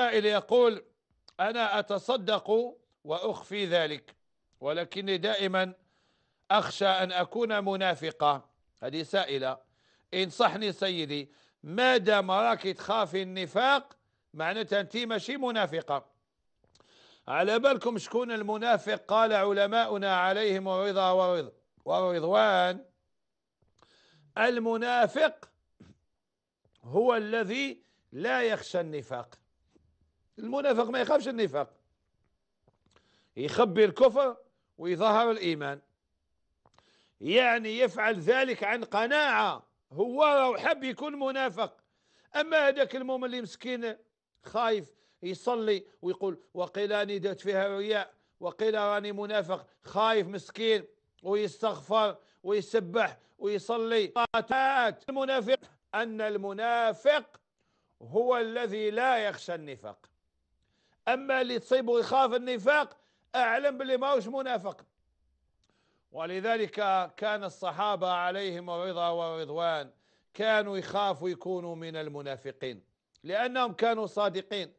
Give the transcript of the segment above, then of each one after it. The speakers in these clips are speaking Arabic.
السائل يقول أنا أتصدق وأخفي ذلك ولكني دائما أخشى أن أكون منافقة هذه سائلة انصحني سيدي ما دام راك تخافي النفاق معناتها أنت ماشي منافقة على بالكم شكون المنافق قال علماؤنا عليهم ورضا ورض ورضوان المنافق هو الذي لا يخشى النفاق المنافق ما يخافش النفاق يخبي الكفر ويظهر الإيمان يعني يفعل ذلك عن قناعة هو لو حب يكون منافق أما هذاك المؤمن اللي مسكين خايف يصلي ويقول وقيل اني درت فيها رياء وقيل راني منافق خايف مسكين ويستغفر ويسبح ويصلي المنافق أن المنافق هو الذي لا يخشى النفاق أما اللي تصيبه يخاف النفاق أعلم باللي ماهوش منافق ولذلك كان الصحابة عليهم رضا ورضوان كانوا يخافوا يكونوا من المنافقين لأنهم كانوا صادقين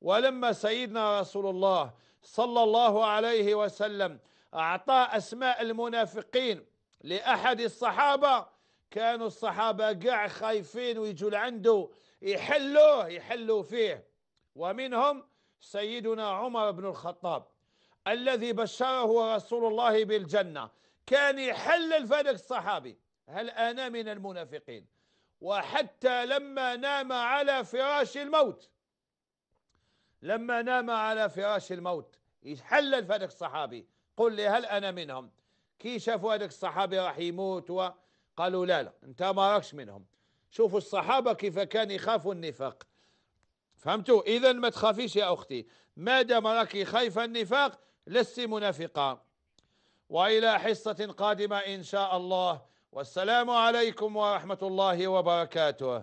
ولما سيدنا رسول الله صلى الله عليه وسلم أعطى أسماء المنافقين لأحد الصحابة كانوا الصحابة قاع خايفين ويجوا لعنده يحلوه يحلوا فيه ومنهم سيدنا عمر بن الخطاب الذي بشره رسول الله بالجنة كان يحلل فلك الصحابي هل أنا من المنافقين وحتى لما نام على فراش الموت لما نام على فراش الموت يحلل فلك الصحابي قل لي هل أنا منهم كي شافوا هذاك الصحابي راح يموت وقالوا لا لا انت ما راكش منهم شوفوا الصحابة كيف كان يخافوا النفاق فهمتوا إذا ما تخافيش يا أختي ما دام راكي خايفة النفاق لست منافقة وإلى حصة قادمة إن شاء الله والسلام عليكم ورحمة الله وبركاته